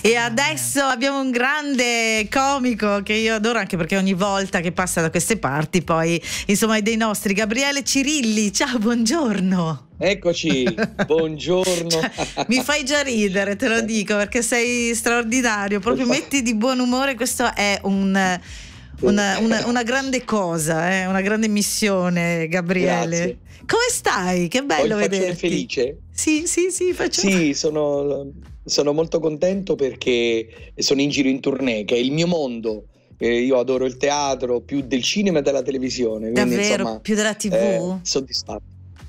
E adesso abbiamo un grande comico che io adoro anche perché ogni volta che passa da queste parti poi insomma è dei nostri, Gabriele Cirilli, ciao, buongiorno. Eccoci, buongiorno. Cioè, mi fai già ridere, te lo dico, perché sei straordinario, proprio esatto. metti di buon umore, questo è un... Una, una, una, grande cosa, eh? una grande missione, Gabriele. Grazie. Come stai? Che bello vederti. Sei felice? Sì, sì, sì, faccio. Sì, sono sono molto contento perché sono in giro in tournée, che è il mio mondo. Eh, io adoro il teatro più del cinema e della televisione. Quindi, Davvero? Insomma, più della TV? Eh, soddisfatto.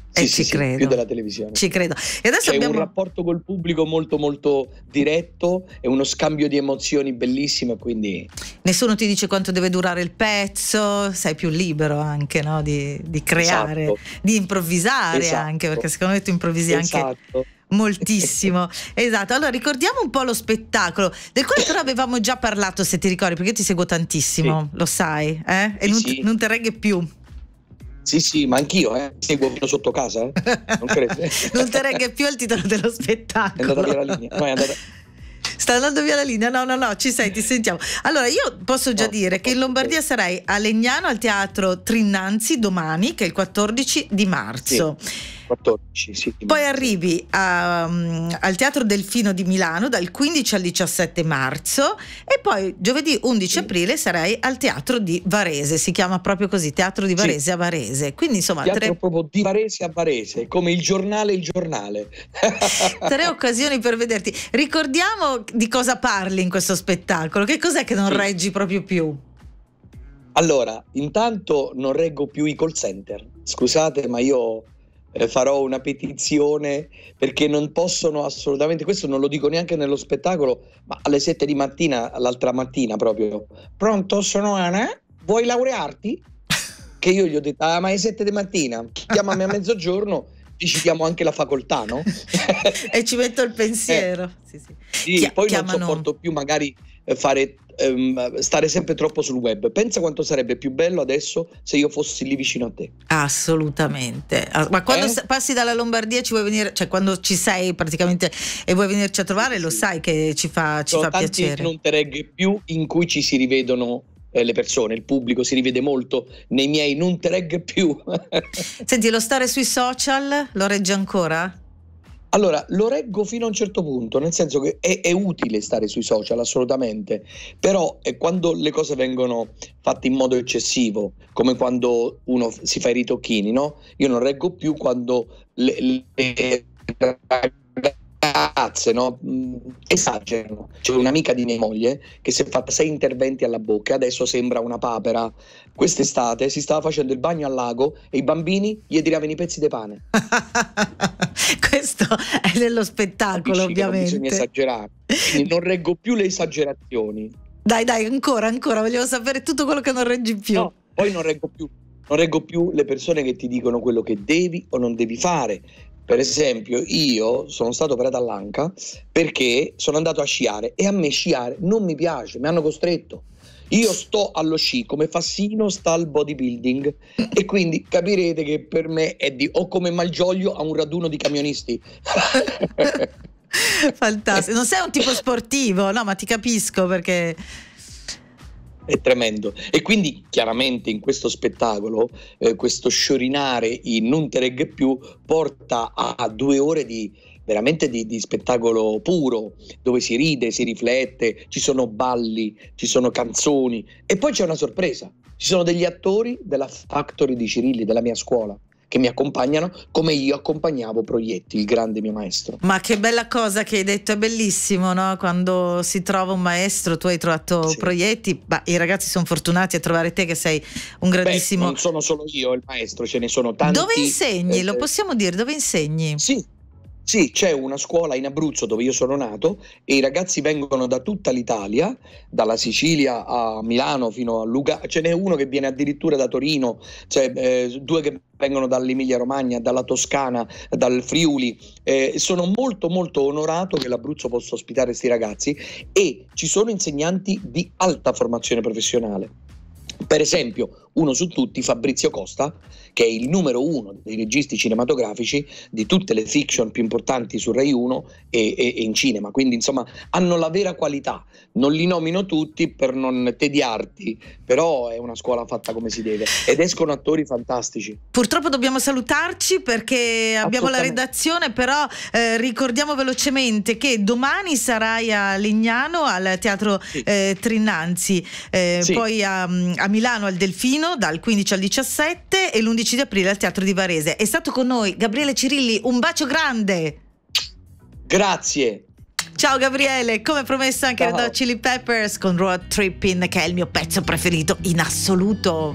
Sì, eh, sì, ci sì, credo. più della televisione. Ci credo. E adesso C'è abbiamo... un rapporto col pubblico molto molto diretto e uno scambio di emozioni bellissimo, quindi... Nessuno ti dice quanto deve durare il pezzo, sei più libero anche no? di, di, creare, esatto. di improvvisare esatto. anche, perché secondo me tu improvvisi esatto. anche moltissimo. esatto, allora ricordiamo un po' lo spettacolo, del quale però avevamo già parlato se ti ricordi, perché io ti seguo tantissimo, sì. lo sai, eh? e sì, non, sì. non te reghe più. Sì, sì, ma anch'io, eh. Seguo fino sotto casa. Eh. Non, non te regge più il titolo dello spettacolo. È andata via la linea. No, andata... Sta andando via la linea? No, no, no, ci sei, ti sentiamo. Allora, io posso già no, dire che in Lombardia sì. sarai a Legnano al teatro Trinnanzi domani, che è il 14 di marzo. Sì. 14, sì. Poi arrivi a, um, al Teatro Delfino di Milano dal 15 al 17 marzo e poi giovedì 11 sì. aprile sarai al Teatro di Varese, si chiama proprio così, Teatro di Varese sì. a Varese. Quindi insomma... Teatro tre... proprio di Varese a Varese, come il giornale il giornale. tre occasioni per vederti. Ricordiamo di cosa parli in questo spettacolo, che cos'è che non sì. reggi proprio più? Allora, intanto non reggo più i call center. Scusate, ma io eh, farò una petizione perché non possono assolutamente, questo non lo dico neanche nello spettacolo, ma alle 7 di mattina, l'altra mattina proprio, pronto sono Ana, vuoi laurearti? Che io gli ho detto, ah ma è 7 di mattina, chiamami a mezzogiorno ci diamo anche la facoltà, no? e ci metto il pensiero. Eh, sì, sì. sì Chia- poi chiamano... non sopporto più magari eh, fare, ehm, stare sempre troppo sul web. Pensa quanto sarebbe più bello adesso se io fossi lì vicino a te. Assolutamente. Ah, ma quando eh? passi dalla Lombardia ci vuoi venire, cioè quando ci sei praticamente e vuoi venirci a trovare, lo sai che ci fa, ci Sono fa tanti piacere. Non te regge più in cui ci si rivedono eh, le persone, il pubblico si rivede molto nei miei non te più. Senti, lo stare sui social lo regge ancora? Allora, lo reggo fino a un certo punto, nel senso che è, è utile stare sui social, assolutamente, però è quando le cose vengono fatte in modo eccessivo, come quando uno si fa i ritocchini, no? Io non reggo più quando le, le ragazze no? Mm, esagerano. C'è un'amica di mia moglie che si è fatta sei interventi alla bocca, adesso sembra una papera. Quest'estate si stava facendo il bagno al lago e i bambini gli tiravano i pezzi di pane. questo è dello spettacolo Capisci ovviamente. Non bisogna esagerare, non reggo più le esagerazioni. Dai, dai, ancora, ancora, voglio sapere tutto quello che non reggi più. No, poi non reggo più, non reggo più le persone che ti dicono quello che devi o non devi fare. Per esempio, io sono stato operato all'anca perché sono andato a sciare e a me sciare non mi piace, mi hanno costretto. Io sto allo sci come Fassino sta al bodybuilding e quindi capirete che per me è di o come Malgioglio a un raduno di camionisti. Fantastico, non sei un tipo sportivo, no, ma ti capisco perché è tremendo. E quindi chiaramente in questo spettacolo, eh, questo sciorinare in Non te più porta a due ore di veramente di, di, spettacolo puro, dove si ride, si riflette, ci sono balli, ci sono canzoni e poi c'è una sorpresa. Ci sono degli attori della Factory di Cirilli, della mia scuola, che mi accompagnano come io accompagnavo Proietti, il grande mio maestro. Ma che bella cosa che hai detto, è bellissimo, no? Quando si trova un maestro, tu hai trovato sì. Proietti, ma i ragazzi sono fortunati a trovare te che sei un grandissimo... Beh, non sono solo io il maestro, ce ne sono tanti. Dove insegni? Eh, Lo possiamo dire, dove insegni? Sì, sì, c'è una scuola in Abruzzo dove io sono nato e i ragazzi vengono da tutta l'Italia, dalla Sicilia a Milano fino a Luca, ce n'è uno che viene addirittura da Torino, cioè, eh, due che vengono dall'Emilia Romagna, dalla Toscana, dal Friuli. Eh, sono molto molto onorato che l'Abruzzo possa ospitare questi ragazzi e ci sono insegnanti di alta formazione professionale. Per esempio, uno su tutti, Fabrizio Costa, che è il numero uno dei registi cinematografici di tutte le fiction più importanti su Rai 1 e, e, e in cinema. Quindi, insomma, hanno la vera qualità. Non li nomino tutti per non tediarti, però è una scuola fatta come si deve ed escono attori fantastici. Purtroppo dobbiamo salutarci perché abbiamo la redazione, però eh, ricordiamo velocemente che domani sarai a Legnano al Teatro sì. eh, Trinnanzi, eh, sì. poi a, a Milano al Delfino Torino dal 15 al 17 e l'11 di aprile al Teatro di Varese. È stato con noi Gabriele Cirilli, un bacio grande! Grazie. Ciao Gabriele, come promesso anche Ciao. Red Chili Peppers con Road Tripping che è il mio pezzo preferito in assoluto.